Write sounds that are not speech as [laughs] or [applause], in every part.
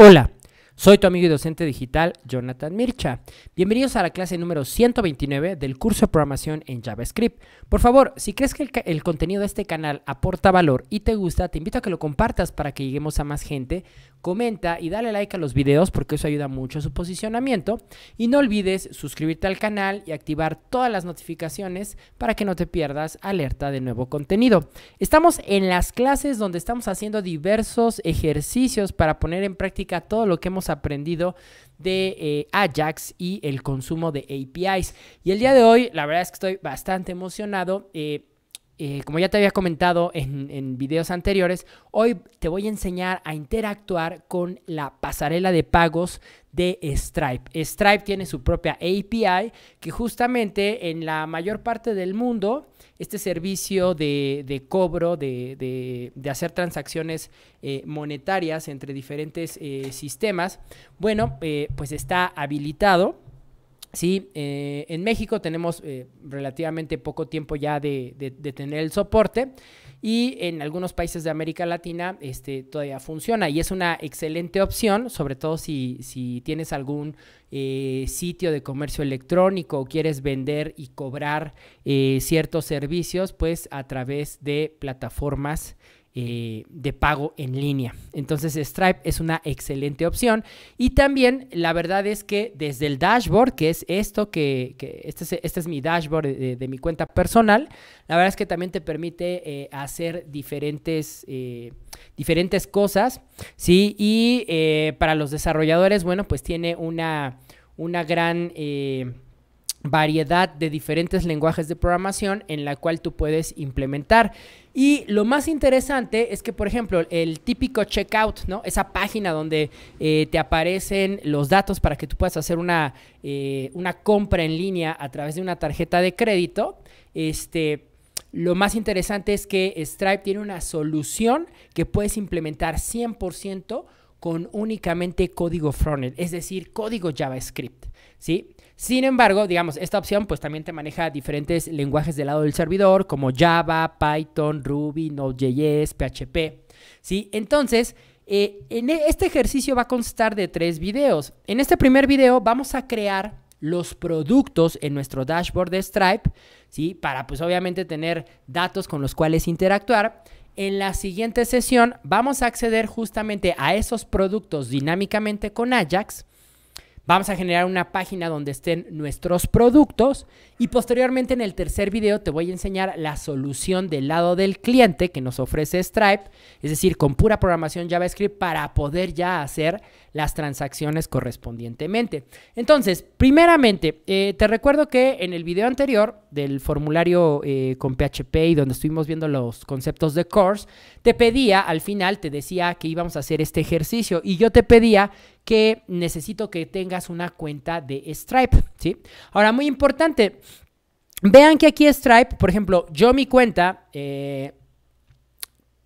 Hola, soy tu amigo y docente digital Jonathan Mircha. Bienvenidos a la clase número 129 del curso de programación en JavaScript. Por favor, si crees que el, el, contenido de este canal aporta valor y te gusta, te invito a que lo compartas para que lleguemos a más gente comenta y dale like a los videos porque eso ayuda mucho a su posicionamiento. Y no olvides suscribirte al canal y activar todas las notificaciones para que no te pierdas alerta de nuevo contenido. Estamos en las clases donde estamos haciendo diversos ejercicios para poner en práctica todo lo que hemos aprendido de eh, Ajax y el consumo de APIs. Y el día de hoy, la verdad es que estoy bastante emocionado. Eh, eh, como ya te había comentado en, videos anteriores, hoy te voy a enseñar a interactuar con la pasarela de pagos de Stripe. Stripe tiene su propia API que justamente en la mayor parte del mundo, este servicio de, cobro, de, hacer transacciones eh, monetarias entre diferentes eh, sistemas, bueno, pues está habilitado Sí, eh, en México tenemos eh, relativamente poco tiempo ya de, tener el soporte y en algunos países de América Latina este, todavía funciona y es una excelente opción, sobre todo si, tienes algún eh, sitio de comercio electrónico o quieres vender y cobrar ciertos servicios, pues a través de plataformas eh, de pago en línea. Entonces Stripe es una excelente opción. Y también la verdad es que desde el dashboard, que es esto, que, este, es, este es, mi dashboard de, mi cuenta personal, la verdad es que también te permite eh, hacer diferentes, eh, diferentes cosas. ¿sí? Y para los desarrolladores, bueno, pues tiene una, una gran variedad de diferentes lenguajes de programación en la cual tú puedes implementar. Y lo más interesante es que, por ejemplo, el típico checkout, ¿no? Esa página donde eh, te aparecen los datos para que tú puedas hacer una, eh, una compra en línea a través de una tarjeta de crédito, este... Lo más interesante es que Stripe tiene una solución que puedes implementar 100% con únicamente código frontend, es decir, código JavaScript, ¿sí? Sin embargo, digamos, esta opción pues también te maneja diferentes lenguajes del lado del servidor como Java, Python, Ruby, Node.js, PHP. ¿sí? Entonces, eh, en e, este ejercicio va a constar de tres videos. En este primer video vamos a crear los productos en nuestro dashboard de Stripe, ¿sí? Para pues obviamente tener datos con los cuales interactuar. En la siguiente sesión vamos a acceder justamente a esos productos dinámicamente con Ajax. Vamos a generar una página donde estén nuestros productos y posteriormente en el tercer video te voy a enseñar la solución del lado del cliente que nos ofrece Stripe, es decir, con pura programación JavaScript para poder ya hacer las transacciones correspondientemente. Entonces, primeramente, eh, te recuerdo que en el video anterior del formulario eh, con PHP y donde estuvimos viendo los conceptos de course, te pedía, al final te decía que íbamos a hacer este ejercicio y yo te pedía que necesito que tengas una cuenta de Stripe, Ahora, muy importante, vean que aquí Stripe, por ejemplo, yo mi cuenta... Eh,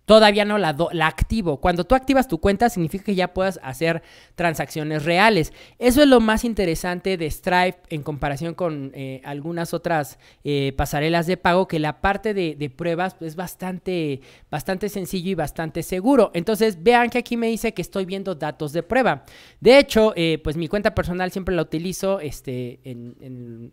Todavía no la, la activo. Cuando tú activas tu cuenta significa que ya puedas hacer transacciones reales. Eso es lo más interesante de Stripe en comparación con eh, algunas otras eh, pasarelas de pago, que la parte de, pruebas pues, es bastante, bastante sencillo y bastante seguro. Entonces vean que aquí me dice que estoy viendo datos de prueba. De hecho, eh, pues mi cuenta personal siempre la utilizo. Este,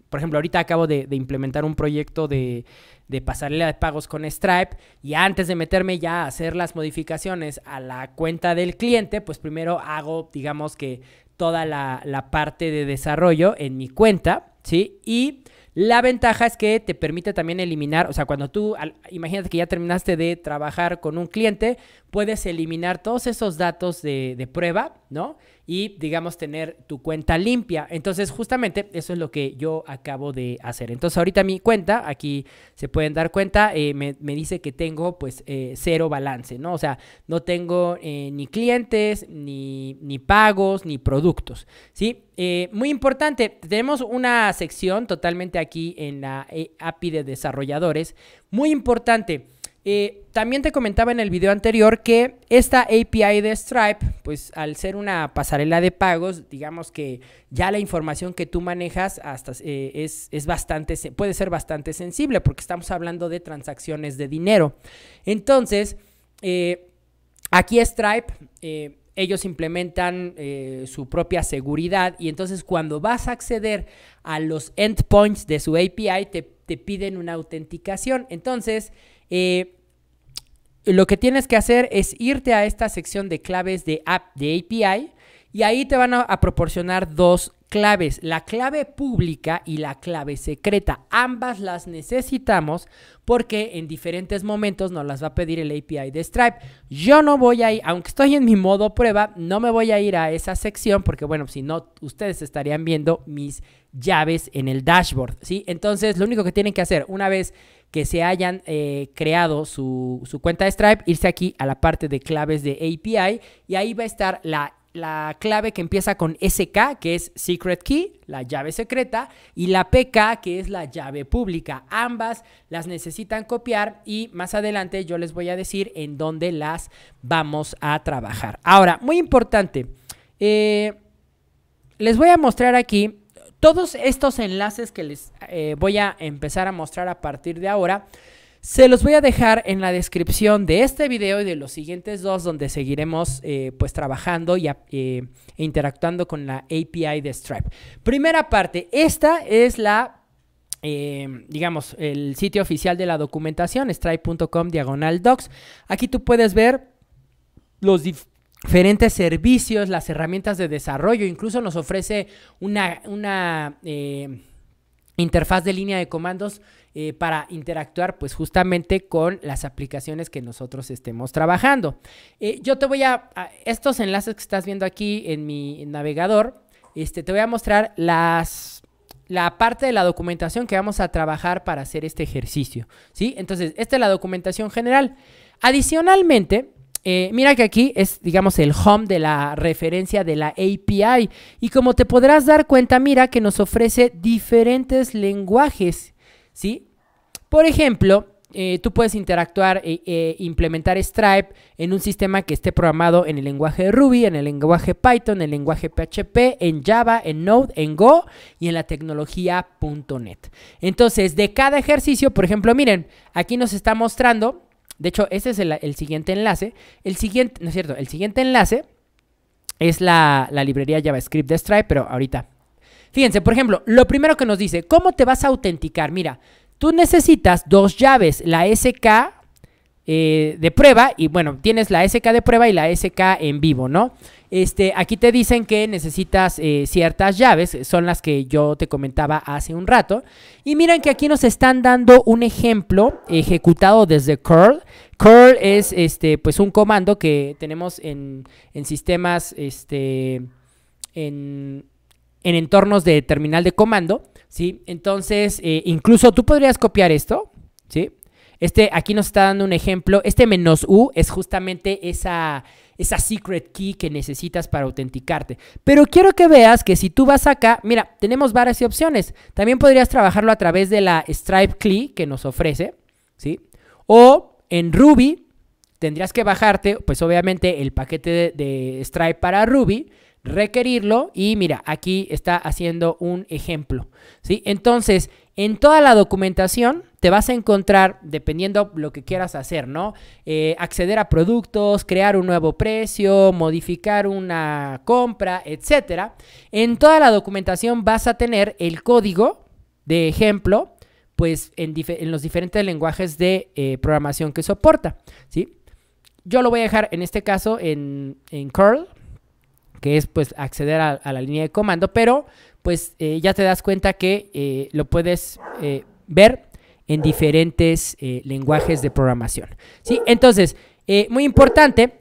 por ejemplo, ahorita acabo de implementar un proyecto de de pasarela de pagos con Stripe y antes de meterme ya a hacer las modificaciones a la cuenta del cliente, pues primero hago, digamos que toda la, parte de desarrollo en mi cuenta, ¿sí? Y la ventaja es que te permite también eliminar, o sea, cuando tú, imagínate que ya terminaste de trabajar con un cliente, puedes eliminar todos esos datos de, de prueba, ¿no? y digamos tener tu cuenta limpia. Entonces justamente eso es lo que yo acabo de hacer. Entonces ahorita mi cuenta, aquí se pueden dar cuenta, eh, me, dice que tengo pues eh, cero balance, ¿no? O sea, no tengo eh, ni clientes, ni, ni pagos, ni productos, ¿sí? muy importante, tenemos una sección totalmente aquí en la API de desarrolladores. Muy importante. Eh, también te comentaba en el video anterior que esta API de Stripe, pues al ser una pasarela de pagos, digamos que ya la información que tú manejas hasta eh, es, bastante, puede ser bastante sensible porque estamos hablando de transacciones de dinero. Entonces, eh, aquí Stripe ellos implementan su propia seguridad y entonces cuando vas a acceder a los endpoints de su API te, te piden una autenticación. Entonces, eh, lo que tienes que hacer es irte a esta sección de claves de, app, de API y ahí te van a, proporcionar dos claves, la clave pública y la clave secreta. Ambas las necesitamos porque en diferentes momentos nos las va a pedir el API de Stripe. Yo no voy a ir, aunque estoy en mi modo prueba, no me voy a ir a esa sección porque, bueno, si no, ustedes estarían viendo mis llaves en el dashboard, ¿sí? Entonces, lo único que tienen que hacer una vez que se hayan eh, creado su, cuenta de Stripe, irse aquí a la parte de claves de API y ahí va a estar la la clave que empieza con SK, que es Secret Key, la llave secreta, y la PK, que es la llave pública. Ambas las necesitan copiar y más adelante yo les voy a decir en dónde las vamos a trabajar. Ahora, muy importante, eh, les voy a mostrar aquí todos estos enlaces que les eh, voy a empezar a mostrar a partir de ahora, se los voy a dejar en la descripción de este video y de los siguientes dos, donde seguiremos eh, pues trabajando y eh, interactuando con la API de Stripe. Primera parte, esta es la digamos, el sitio oficial de la documentación, stripe.com diagonal docs. Aquí tú puedes ver los, diferentes servicios, las herramientas de desarrollo, incluso nos ofrece una, eh, interfaz de línea de comandos eh, para interactuar pues justamente con las aplicaciones que nosotros estemos trabajando. Eh, yo te voy a, estos enlaces que estás viendo aquí en mi navegador, este, te voy a mostrar las la parte de la documentación que vamos a trabajar para hacer este ejercicio, ¿sí? Entonces, esta es la documentación general. Adicionalmente, eh, mira que aquí es, digamos, el home de la referencia de la API. Y como te podrás dar cuenta, mira que nos ofrece diferentes lenguajes, ¿sí? Por ejemplo, eh, tú puedes interactuar e, e, implementar Stripe en un sistema que esté programado en el lenguaje Ruby, en el lenguaje Python, en el lenguaje PHP, en Java, en Node, en Go y en la tecnología .NET. Entonces, de cada ejercicio, por ejemplo, miren, aquí nos está mostrando de hecho, ese es el, siguiente enlace. El siguiente, no es cierto, el siguiente enlace es la, la librería JavaScript de Stripe, pero ahorita. Fíjense, por ejemplo, lo primero que nos dice, ¿cómo te vas a autenticar? Mira, tú necesitas dos llaves, la SK eh, de prueba y bueno, tienes la SK de prueba y la SK en vivo, ¿no? Este, aquí te dicen que necesitas eh, ciertas llaves, son las que yo te comentaba hace un rato. Y miren que aquí nos están dando un ejemplo ejecutado desde curl. Curl es este, pues un comando que tenemos en, sistemas, este, en, entornos de terminal de comando, ¿sí? Entonces, eh, incluso tú podrías copiar esto, ¿sí? Este, aquí nos está dando un ejemplo. Este menos U es justamente esa, esa secret key que necesitas para autenticarte. Pero quiero que veas que si tú vas acá, mira, tenemos varias opciones. También podrías trabajarlo a través de la Stripe Key que nos ofrece, ¿sí? O en Ruby tendrías que bajarte, pues obviamente, el paquete de, de Stripe para Ruby requerirlo y mira, aquí está haciendo un ejemplo, ¿sí? Entonces, en toda la documentación te vas a encontrar, dependiendo lo que quieras hacer, ¿no? Eh, acceder a productos, crear un nuevo precio, modificar una compra, etc. En toda la documentación vas a tener el código de ejemplo, pues en, los diferentes lenguajes de eh, programación que soporta, ¿sí? Yo lo voy a dejar en este caso en, curl, que es pues acceder a la línea de comando, pero pues eh, ya te das cuenta que eh, lo puedes eh, ver en diferentes lenguajes de programación. ¿sí? Entonces, muy importante,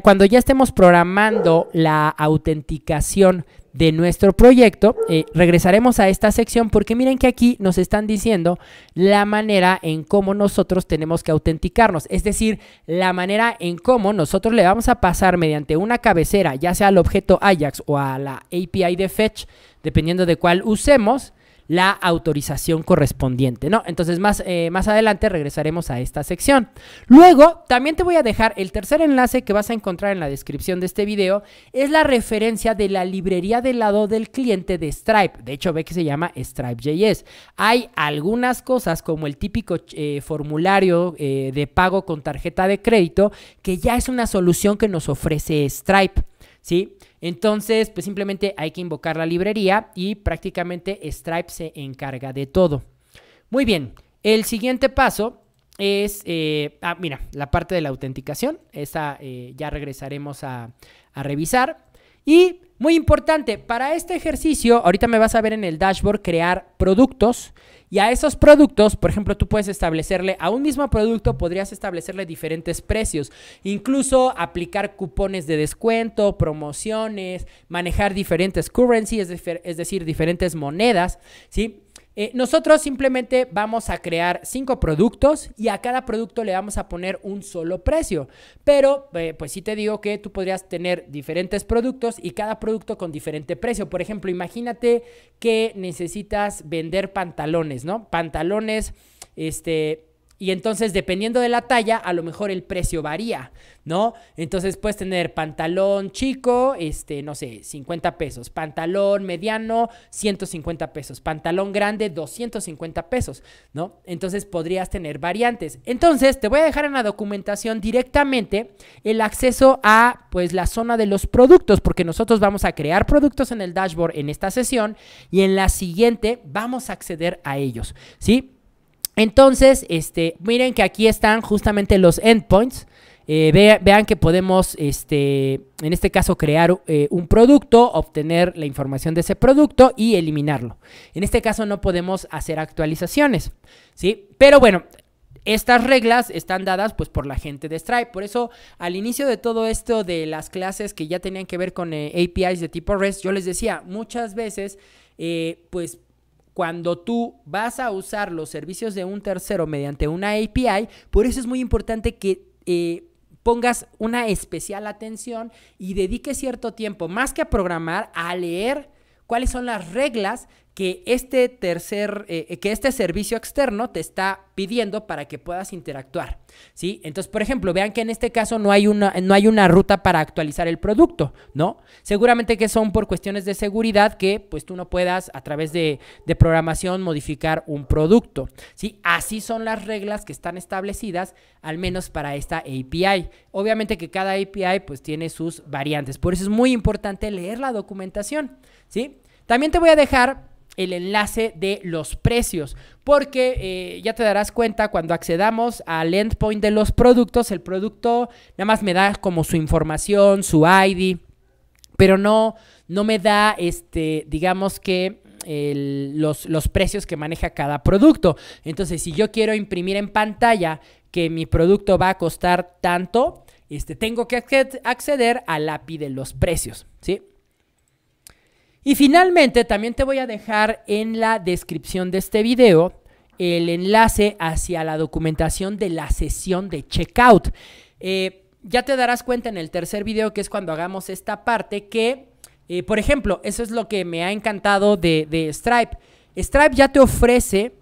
cuando ya estemos programando la autenticación de nuestro proyecto. Eh, regresaremos a esta sección porque miren que aquí nos están diciendo la manera en cómo nosotros tenemos que autenticarnos, es decir, la manera en cómo nosotros le vamos a pasar mediante una cabecera, ya sea al objeto Ajax o a la API de Fetch, dependiendo de cuál usemos, la autorización correspondiente, ¿no? Entonces más, eh, más adelante regresaremos a esta sección. Luego, también te voy a dejar el tercer enlace que vas a encontrar en la descripción de este video, es la referencia de la librería del lado del cliente de Stripe, de hecho ve que se llama Stripe.js. Hay algunas cosas como el típico eh, formulario eh, de pago con tarjeta de crédito, que ya es una solución que nos ofrece Stripe. ¿sí? Entonces, pues simplemente hay que invocar la librería y prácticamente Stripe se encarga de todo. Muy bien, el siguiente paso es, eh, ah, mira, la parte de la autenticación, esa eh, ya regresaremos a revisar. Y muy importante, para este ejercicio, ahorita me vas a ver en el dashboard crear productos, y a esos productos, por ejemplo, tú puedes establecerle, a un mismo producto podrías establecerle diferentes precios, incluso aplicar cupones de descuento, promociones, manejar diferentes currencies, es, es decir, diferentes monedas, ¿sí? Eh, nosotros simplemente vamos a crear cinco productos y a cada producto le vamos a poner un solo precio. Pero, eh, pues sí te digo que tú podrías tener diferentes productos y cada producto con diferente precio. Por ejemplo, imagínate que necesitas vender pantalones, ¿no? Pantalones, este y entonces, dependiendo de la talla, a lo mejor el precio varía, ¿no? Entonces puedes tener pantalón chico, este, no sé, 50 pesos, pantalón mediano, 150 pesos, pantalón grande, 250 pesos, ¿no? Entonces podrías tener variantes. Entonces, te voy a dejar en la documentación directamente el acceso a, pues, la zona de los productos, porque nosotros vamos a crear productos en el dashboard en esta sesión y en la siguiente vamos a acceder a ellos, ¿sí? Entonces, este, miren que aquí están justamente los endpoints. Eh, vean que podemos, este, en este caso, crear eh, un producto, obtener la información de ese producto y eliminarlo. En este caso no podemos hacer actualizaciones, ¿sí? Pero bueno, estas reglas están dadas pues por la gente de Stripe. Por eso al inicio de todo esto de las clases que ya tenían que ver con eh, APIs de tipo REST, yo les decía muchas veces pues cuando tú vas a usar los servicios de un tercero mediante una API, por eso es muy importante que... Eh, pongas una especial atención y dediques cierto tiempo, más que a programar, a leer cuáles son las reglas que este tercer, eh, eh, que este servicio externo te está pidiendo para que puedas interactuar, ¿sí? Entonces, por ejemplo, vean que en este caso no hay una, no hay una ruta para actualizar el producto, ¿no? Seguramente que son por cuestiones de seguridad que, pues, tú no puedas a través de, programación modificar un producto, ¿sí? Así son las reglas que están establecidas, al menos para esta API. Obviamente que cada API, pues, tiene sus variantes. Por eso es muy importante leer la documentación, ¿sí? También te voy a dejar el enlace de los precios, porque eh, ya te darás cuenta cuando accedamos al endpoint de los productos, el producto nada más me da como su información, su ID, pero no, no me da, este, digamos que los, los precios que maneja cada producto. Entonces, si yo quiero imprimir en pantalla que mi producto va a costar tanto, este, tengo que acceder al API de los precios, ¿sí? Y finalmente, también te voy a dejar en la descripción de este video el enlace hacia la documentación de la sesión de checkout. Eh, ya te darás cuenta en el tercer video, que es cuando hagamos esta parte, que, eh, por ejemplo, eso es lo que me ha encantado de Stripe. Stripe ya te ofrece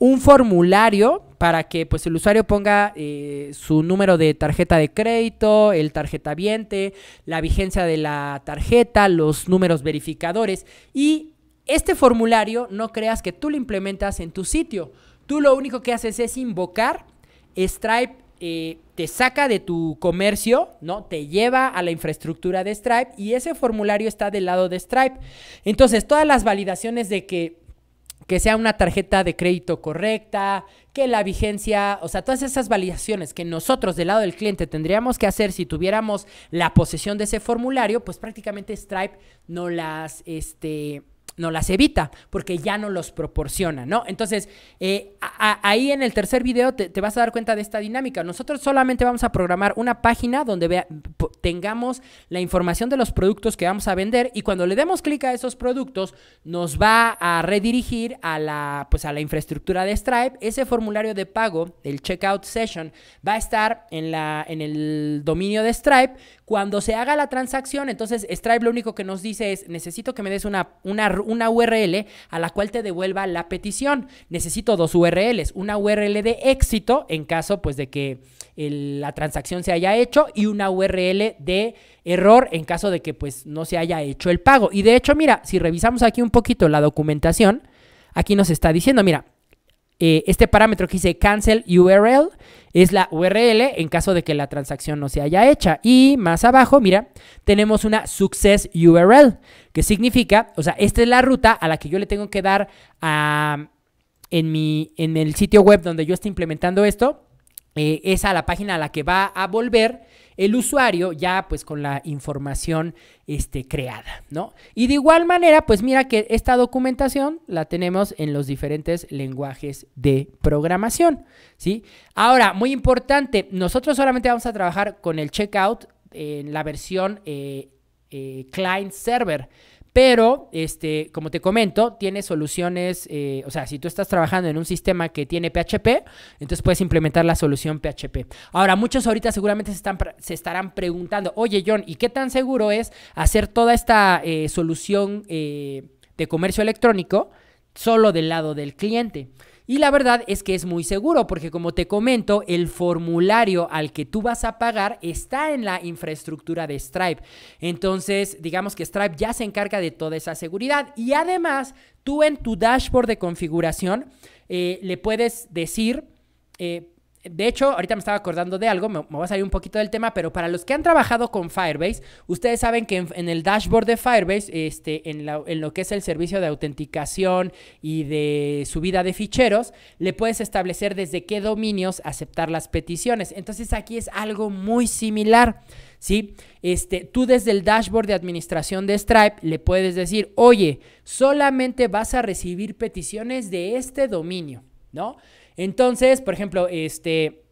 un formulario para que pues el usuario ponga eh, su número de tarjeta de crédito, el tarjeta viente, la vigencia de la tarjeta, los números verificadores y este formulario no creas que tú lo implementas en tu sitio. Tú lo único que haces es invocar Stripe eh, te saca de tu comercio, ¿no? Te lleva a la infraestructura de Stripe y ese formulario está del lado de Stripe. Entonces, todas las validaciones de que que sea una tarjeta de crédito correcta, que la vigencia, o sea, todas esas validaciones que nosotros del lado del cliente tendríamos que hacer si tuviéramos la posesión de ese formulario, pues prácticamente Stripe no las, este, no las evita porque ya no los proporciona, ¿no? Entonces, eh, ahí en el tercer video te, vas a dar cuenta de esta dinámica. Nosotros solamente vamos a programar una página donde tengamos la información de los productos que vamos a vender y cuando le demos clic a esos productos nos va a redirigir a la, pues a la infraestructura de Stripe. Ese formulario de pago el checkout session va a estar en, la, en el dominio de Stripe. Cuando se haga la transacción, entonces Stripe lo único que nos dice es necesito que me des una, una una URL a la cual te devuelva la petición. Necesito dos URLs, una URL de éxito en caso pues de que la transacción se haya hecho y una URL de error en caso de que pues no se haya hecho el pago. Y de hecho, mira, si revisamos aquí un poquito la documentación, aquí nos está diciendo, mira, eh, este parámetro que dice cancel URL es la URL en caso de que la transacción no se haya hecha. Y más abajo, mira, tenemos una success URL, que significa, o sea, esta es la ruta a la que yo le tengo que dar ah, en, mi, en el sitio web donde yo esté implementando esto. Eh, es a la página a la que va a volver el usuario ya pues con la información este, creada, ¿no? Y de igual manera, pues mira que esta documentación la tenemos en los diferentes lenguajes de programación, ¿sí? Ahora, muy importante, nosotros solamente vamos a trabajar con el checkout en la versión eh, eh, client server pero, este, como te comento, tiene soluciones, eh, o sea, si tú estás trabajando en un sistema que tiene PHP, entonces puedes implementar la solución PHP. Ahora, muchos ahorita seguramente se, están, estarán preguntando, oye John, ¿y qué tan seguro es hacer toda esta eh, solución eh, de comercio electrónico solo del lado del cliente? Y la verdad es que es muy seguro porque como te comento, el formulario al que tú vas a pagar está en la infraestructura de Stripe. Entonces, digamos que Stripe ya se encarga de toda esa seguridad. Y además, tú en tu dashboard de configuración eh, le puedes decir... Eh, de hecho, ahorita me estaba acordando de algo, me, voy a salir un poquito del tema, pero para los que han trabajado con Firebase, ustedes saben que en, el dashboard de Firebase, este, en, lo que es el servicio de autenticación y de subida de ficheros, le puedes establecer desde qué dominios aceptar las peticiones. Entonces aquí es algo muy similar, ¿sí? Este, tú desde el dashboard de administración de Stripe le puedes decir, oye, solamente vas a recibir peticiones de este dominio, ¿no? Entonces, por ejemplo, este,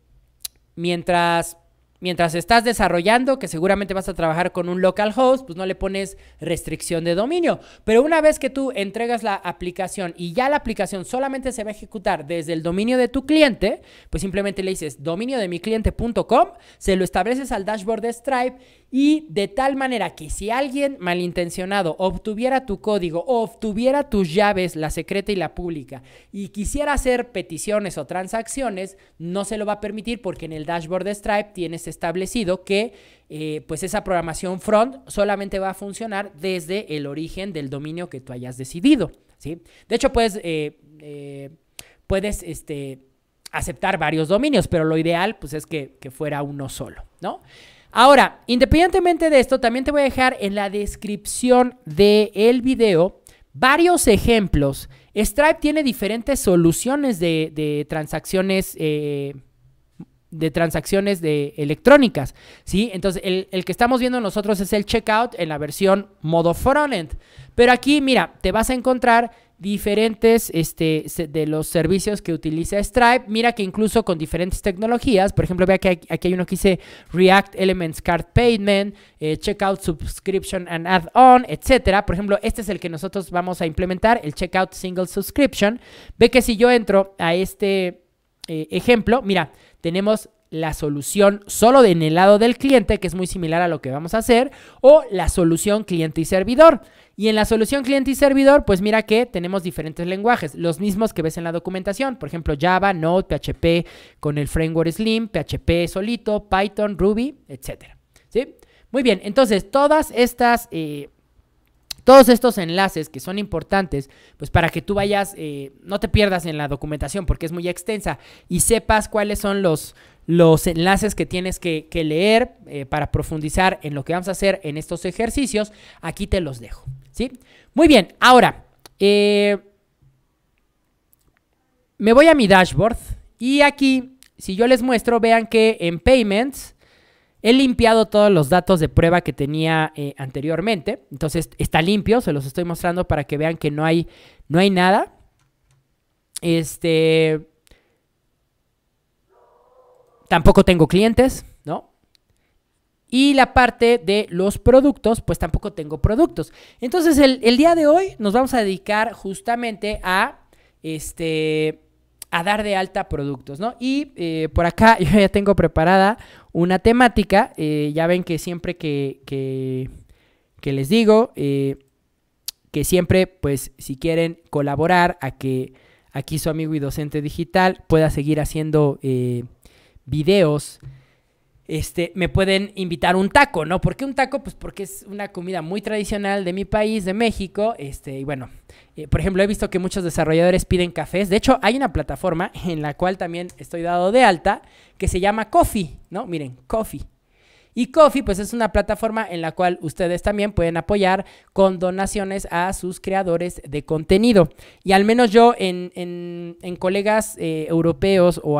mientras mientras estás desarrollando, que seguramente vas a trabajar con un local host, pues no le pones restricción de dominio. Pero una vez que tú entregas la aplicación y ya la aplicación solamente se va a ejecutar desde el dominio de tu cliente, pues simplemente le dices dominio de mi cliente.com, se lo estableces al dashboard de Stripe y de tal manera que si alguien malintencionado obtuviera tu código o obtuviera tus llaves, la secreta y la pública, y quisiera hacer peticiones o transacciones, no se lo va a permitir porque en el dashboard de Stripe tienes establecido que eh, pues esa programación front solamente va a funcionar desde el origen del dominio que tú hayas decidido. ¿sí? De hecho, puedes, eh, eh, puedes este, aceptar varios dominios, pero lo ideal pues, es que, fuera uno solo. ¿no? Ahora, independientemente de esto, también te voy a dejar en la descripción del el video varios ejemplos. Stripe tiene diferentes soluciones de, de transacciones de transacciones de electrónicas, ¿sí? Entonces, el, que estamos viendo nosotros es el checkout en la versión modo frontend. Pero aquí, mira, te vas a encontrar diferentes este, de los servicios que utiliza Stripe. Mira que incluso con diferentes tecnologías, por ejemplo, vea que aquí hay uno que dice React Elements Card Payment, eh, Checkout Subscription and Add-on, etcétera. Por ejemplo, este es el que nosotros vamos a implementar, el Checkout Single Subscription. Ve que si yo entro a este eh, ejemplo, mira, tenemos la solución solo en el lado del cliente, que es muy similar a lo que vamos a hacer, o la solución cliente y servidor. Y en la solución cliente y servidor, pues mira que tenemos diferentes lenguajes, los mismos que ves en la documentación, por ejemplo Java, Node, PHP con el framework Slim, PHP solito, Python, Ruby, etc. ¿Sí? Muy bien, entonces todas estas... Eh, todos estos enlaces que son importantes, pues para que tú vayas, eh, no te pierdas en la documentación porque es muy extensa y sepas cuáles son los, los enlaces que tienes que, leer eh, para profundizar en lo que vamos a hacer en estos ejercicios, aquí te los dejo. ¿sí? Muy bien, ahora eh, me voy a mi dashboard y aquí, si yo les muestro, vean que en Payments He limpiado todos los datos de prueba que tenía eh, anteriormente. Entonces está limpio, se los estoy mostrando para que vean que no hay, no hay nada. Este. Tampoco tengo clientes, ¿no? Y la parte de los productos, pues tampoco tengo productos. Entonces, el, el día de hoy nos vamos a dedicar justamente a este a dar de alta productos, ¿no? Y eh, por acá [laughs] yo ya tengo preparada una temática, eh, ya ven que siempre que, que, les digo, eh, que siempre, pues, si quieren colaborar a que aquí su amigo y docente digital pueda seguir haciendo videos este, me pueden invitar un taco, ¿no? ¿Por qué un taco? Pues porque es una comida muy tradicional de mi país, de México, este, y bueno, eh, por ejemplo, he visto que muchos desarrolladores piden cafés, de hecho, hay una plataforma en la cual también estoy dado de alta que se llama Coffee, ¿no? Miren, Coffee. Y Coffee, pues es una plataforma en la cual ustedes también pueden apoyar con donaciones a sus creadores de contenido. Y al menos yo en, colegas eh, europeos o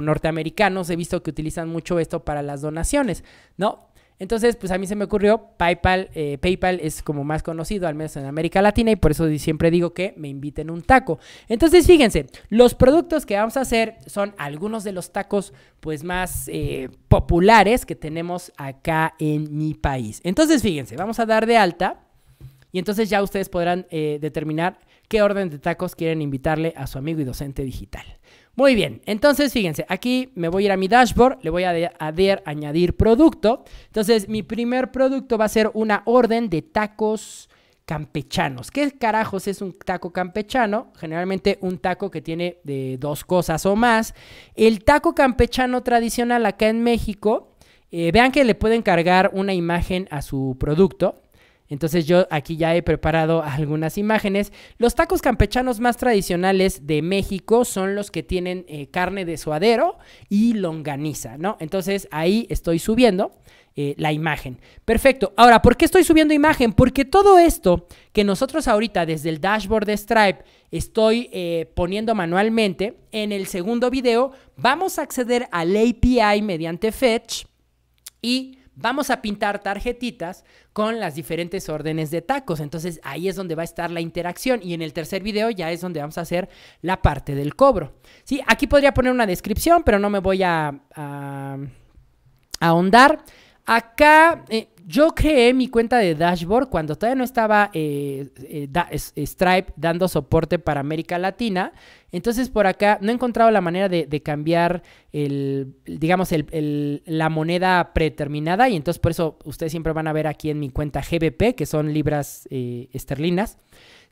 norteamericanos he visto que utilizan mucho esto para las donaciones, ¿no? Entonces, pues a mí se me ocurrió, PayPal, eh, PayPal es como más conocido, al menos en América Latina, y por eso siempre digo que me inviten un taco. Entonces, fíjense, los productos que vamos a hacer son algunos de los tacos pues más eh, populares que tenemos acá en mi país. Entonces, fíjense, vamos a dar de alta y entonces ya ustedes podrán eh, determinar qué orden de tacos quieren invitarle a su amigo y docente digital. Muy bien, entonces fíjense, aquí me voy a ir a mi dashboard, le voy a añadir producto. Entonces mi primer producto va a ser una orden de tacos campechanos. ¿Qué carajos es un taco campechano? Generalmente un taco que tiene de dos cosas o más. El taco campechano tradicional acá en México, eh, vean que le pueden cargar una imagen a su producto. Entonces yo aquí ya he preparado algunas imágenes. Los tacos campechanos más tradicionales de México son los que tienen eh, carne de suadero y longaniza, ¿no? Entonces ahí estoy subiendo. Eh, la imagen. Perfecto. Ahora, ¿por qué estoy subiendo imagen? Porque todo esto que nosotros ahorita desde el dashboard de Stripe estoy eh, poniendo manualmente, en el segundo video vamos a acceder al API mediante Fetch y vamos a pintar tarjetitas con las diferentes órdenes de tacos. Entonces ahí es donde va a estar la interacción y en el tercer video ya es donde vamos a hacer la parte del cobro. Sí, aquí podría poner una descripción, pero no me voy a, ahondar. Acá eh, yo creé mi cuenta de dashboard cuando todavía no estaba eh, eh, Stripe dando soporte para América Latina. Entonces por acá no he encontrado la manera de, cambiar el, digamos, la moneda predeterminada y entonces por eso ustedes siempre van a ver aquí en mi cuenta GBP, que son libras eh, esterlinas.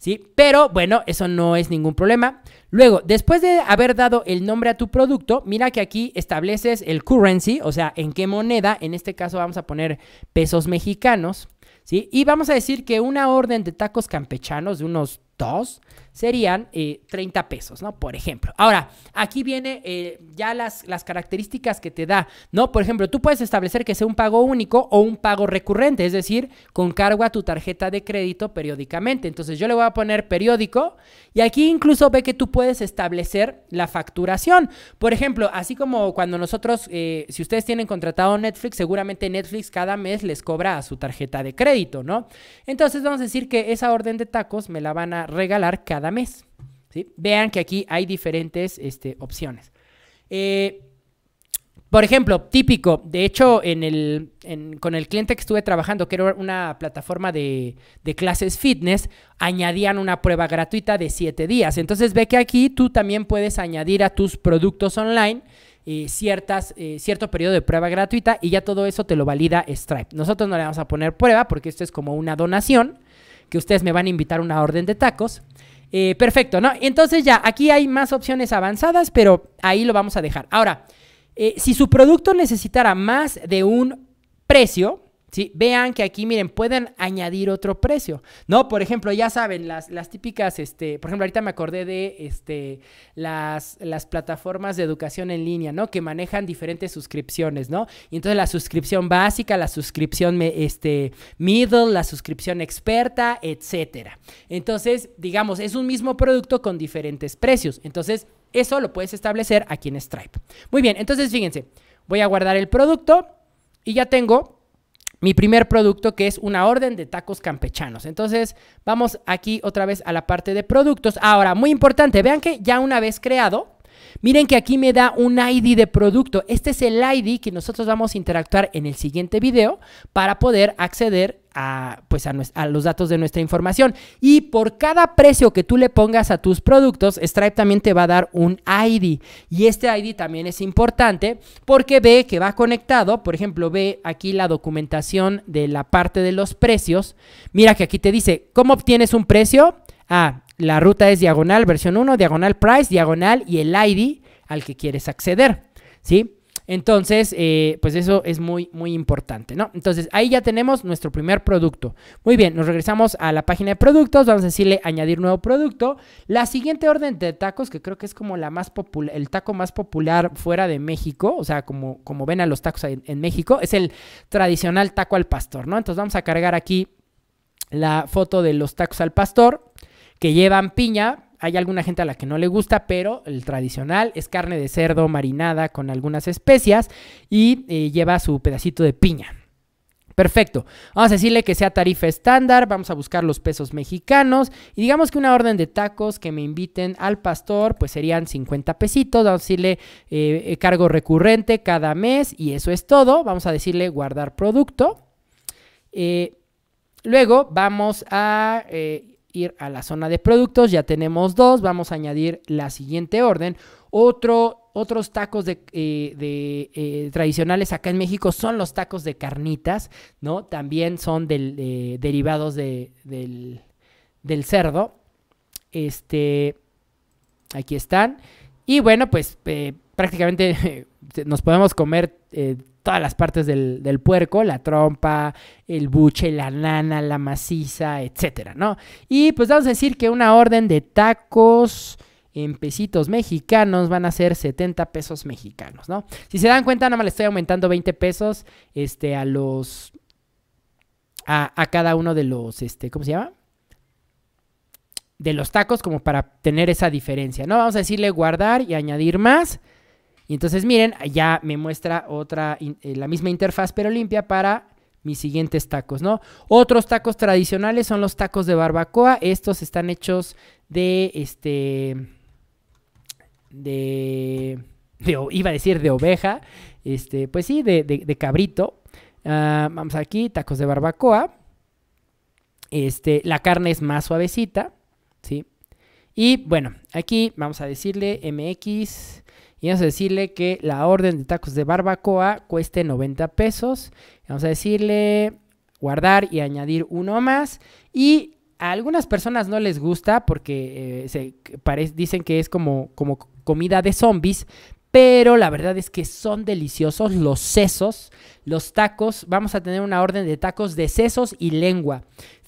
¿sí? Pero bueno, eso no es ningún problema. Luego, después de haber dado el nombre a tu producto, mira que aquí estableces el currency, o sea, en qué moneda, en este caso vamos a poner pesos mexicanos, ¿sí? Y vamos a decir que una orden de tacos campechanos de unos dos serían 30 eh, pesos, ¿no? Por ejemplo. Ahora, aquí viene eh, ya las, las características que te da, ¿no? Por ejemplo, tú puedes establecer que sea un pago único o un pago recurrente, es decir, con cargo a tu tarjeta de crédito periódicamente. Entonces yo le voy a poner periódico y aquí incluso ve que tú puedes establecer la facturación. Por ejemplo, así como cuando nosotros, eh, si ustedes tienen contratado Netflix, seguramente Netflix cada mes les cobra a su tarjeta de crédito, ¿no? Entonces vamos a decir que esa orden de tacos me la van a regalar cada mes. Vean que aquí hay diferentes este, opciones. Eh, por ejemplo, típico, de hecho, con el cliente que estuve trabajando, que era una plataforma de, clases fitness, añadían una prueba gratuita de siete días. Entonces ve que aquí tú también puedes añadir a tus productos online eh, ciertas, eh, cierto periodo de prueba gratuita y ya todo eso te lo valida Stripe. Nosotros no le vamos a poner prueba porque esto es como una donación que ustedes me van a invitar una orden de tacos. Eh, perfecto, ¿no? Entonces ya, aquí hay más opciones avanzadas, pero ahí lo vamos a dejar. Ahora, eh, si su producto necesitara más de un precio, ¿sí? Vean que aquí, miren, pueden añadir otro precio, ¿no? Por ejemplo, ya saben, las, típicas, este, por ejemplo, ahorita me acordé de este, las, las plataformas de educación en línea, ¿no? Que manejan diferentes suscripciones, ¿no? Y entonces la suscripción básica, la suscripción este, middle, la suscripción experta, etcétera. Entonces, digamos, es un mismo producto con diferentes precios. Entonces, eso lo puedes establecer aquí en Stripe. Muy bien, entonces fíjense, voy a guardar el producto y ya tengo mi primer producto que es una orden de tacos campechanos. Entonces vamos aquí otra vez a la parte de productos. Ahora, muy importante, vean que ya una vez creado, miren que aquí me da un ID de producto. Este es el ID que nosotros vamos a interactuar en el siguiente video para poder acceder a, pues a, los datos de nuestra información. Y por cada precio que tú le pongas a tus productos, Stripe también te va a dar un ID. Y este ID también es importante porque ve que va conectado. Por ejemplo, ve aquí la documentación de la parte de los precios. Mira que aquí te dice, ¿cómo obtienes un precio? Ah, la ruta es diagonal, versión 1, diagonal price, diagonal y el ID al que quieres acceder. ¿Sí? Entonces, eh, pues eso es muy, muy importante, ¿no? Entonces, ahí ya tenemos nuestro primer producto. Muy bien, nos regresamos a la página de productos, vamos a decirle añadir nuevo producto. La siguiente orden de tacos, que creo que es como la más el taco más popular fuera de México, o sea, como, como ven a los tacos en México, es el tradicional taco al pastor, ¿no? Entonces vamos a cargar aquí la foto de los tacos al pastor que llevan piña, hay alguna gente a la que no le gusta, pero el tradicional es carne de cerdo marinada con algunas especias y eh, lleva su pedacito de piña. Perfecto. Vamos a decirle que sea tarifa estándar, vamos a buscar los pesos mexicanos y digamos que una orden de tacos que me inviten al pastor pues serían 50 pesitos, vamos a decirle eh, cargo recurrente cada mes y eso es todo, vamos a decirle guardar producto. Eh, luego vamos a ir a la zona de productos, ya tenemos dos, vamos a añadir la siguiente orden. Otro, otros tacos de, eh, de eh, tradicionales acá en México son los tacos de carnitas, ¿no? También son del, eh, derivados de, del, del, cerdo. Este, aquí están. Y bueno, pues prácticamente [laughs] nos podemos comer todas las partes del, puerco, la trompa, el buche, la nana, la maciza, etcétera, ¿no? Y pues vamos a decir que una orden de tacos en pesitos mexicanos van a ser 70 pesos mexicanos, ¿no? Si se dan cuenta, nada más le estoy aumentando 20 pesos este, a los... A, a cada uno de los, este, ¿cómo se llama? De los tacos como para tener esa diferencia, ¿no? Vamos a decirle guardar y añadir más. Y entonces miren, ya me muestra otra, eh, la misma interfaz pero limpia para mis siguientes tacos, ¿no? Otros tacos tradicionales son los tacos de barbacoa. Estos están hechos de, este, de, iba a decir de oveja, este, pues sí, de, cabrito. Ah, vamos aquí, tacos de barbacoa. Este, la carne es más suavecita, ¿sí? Y bueno, aquí vamos a decirle MX y vamos a decirle que la orden de tacos de barbacoa cueste 90 pesos. Vamos a decirle guardar y añadir uno más. Y a algunas personas no les gusta porque eh, dicen que es como, como comida de zombies, pero la verdad es que son deliciosos los sesos, los tacos. Vamos a tener una orden de tacos de sesos y lengua.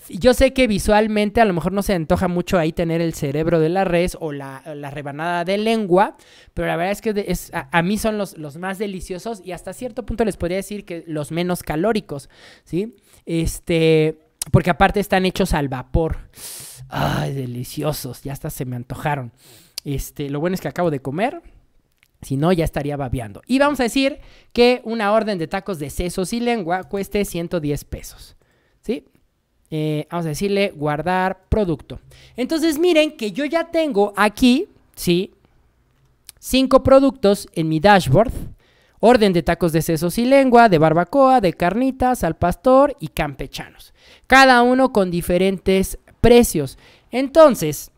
Yo sé que visualmente a lo mejor no se antoja mucho ahí tener el cerebro de la res o la, rebanada de lengua, pero la verdad es que a, mí son los, más deliciosos y hasta cierto punto les podría decir que los menos calóricos, ¿sí? Este, porque aparte están hechos al vapor. ¡Ay, deliciosos! Ya hasta se me antojaron. Este, lo bueno es que acabo de comer, si no, ya estaría babeando. Y vamos a decir que una orden de tacos de sesos y lengua cueste 110 pesos. ¿Sí? Eh, vamos a decirle, guardar producto. Entonces miren que yo ya tengo aquí, ¿sí? Cinco productos en mi dashboard. Orden de tacos de sesos y lengua, de barbacoa, de carnitas, al pastor y campechanos. Cada uno con diferentes precios. Entonces,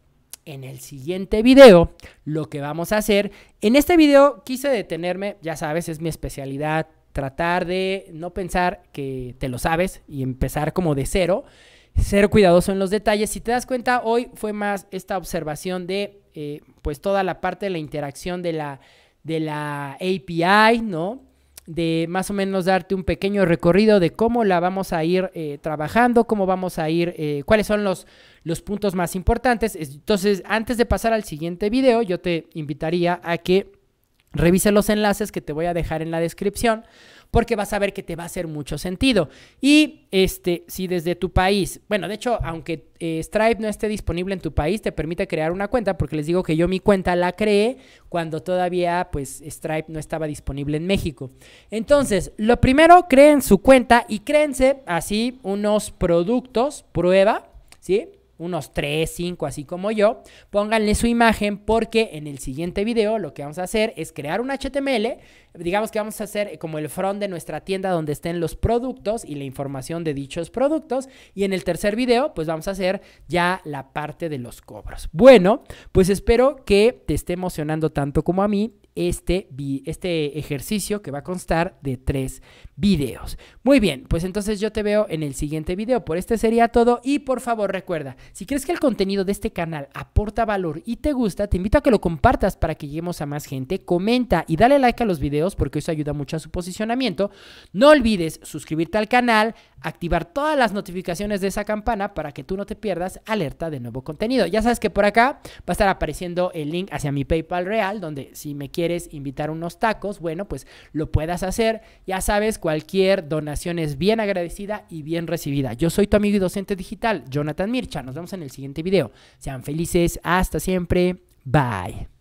en el siguiente video, lo que vamos a hacer, en este video quise detenerme, ya sabes, es mi especialidad, tratar de no pensar que te lo sabes y empezar como de cero, ser cuidadoso en los detalles. Si te das cuenta, hoy fue más esta observación de eh, pues toda la parte de la interacción de la, de la API, ¿no? De más o menos darte un pequeño recorrido de cómo la vamos a ir eh, trabajando, cómo vamos a ir, eh, cuáles son los, los puntos más importantes. Entonces, antes de pasar al siguiente video, yo te invitaría a que Revisa los enlaces que te voy a dejar en la descripción porque vas a ver que te va a hacer mucho sentido. Y este, si desde tu país, bueno, de hecho, aunque eh, Stripe no esté disponible en tu país, te permite crear una cuenta porque les digo que yo mi cuenta la creé cuando todavía pues Stripe no estaba disponible en México. Entonces, lo primero, creen su cuenta y créense así unos productos, prueba, ¿sí? unos 3, 5, así como yo, pónganle su imagen porque en el siguiente video lo que vamos a hacer es crear un HTML, digamos que vamos a hacer como el front de nuestra tienda donde estén los productos y la información de dichos productos y en el tercer video pues vamos a hacer ya la parte de los cobros. Bueno, pues espero que te esté emocionando tanto como a mí este, este ejercicio que va a constar de tres videos. Muy bien, pues entonces yo te veo en el siguiente video. Por este sería todo y por favor recuerda, si crees que el contenido de este canal aporta valor y te gusta, te invito a que lo compartas para que lleguemos a más gente. Comenta y dale like a los videos porque eso ayuda mucho a su posicionamiento. No olvides suscribirte al canal, activar todas las notificaciones de esa campana para que tú no te pierdas alerta de nuevo contenido. Ya sabes que por acá va a estar apareciendo el link hacia mi PayPal real, donde si me quieres invitar unos tacos, bueno, pues lo puedas hacer. Ya sabes, cualquier donación es bien agradecida y bien recibida. Yo soy tu amigo y docente digital, Jonathan Mircha. Nos vemos en el siguiente video. Sean felices, hasta siempre. Bye.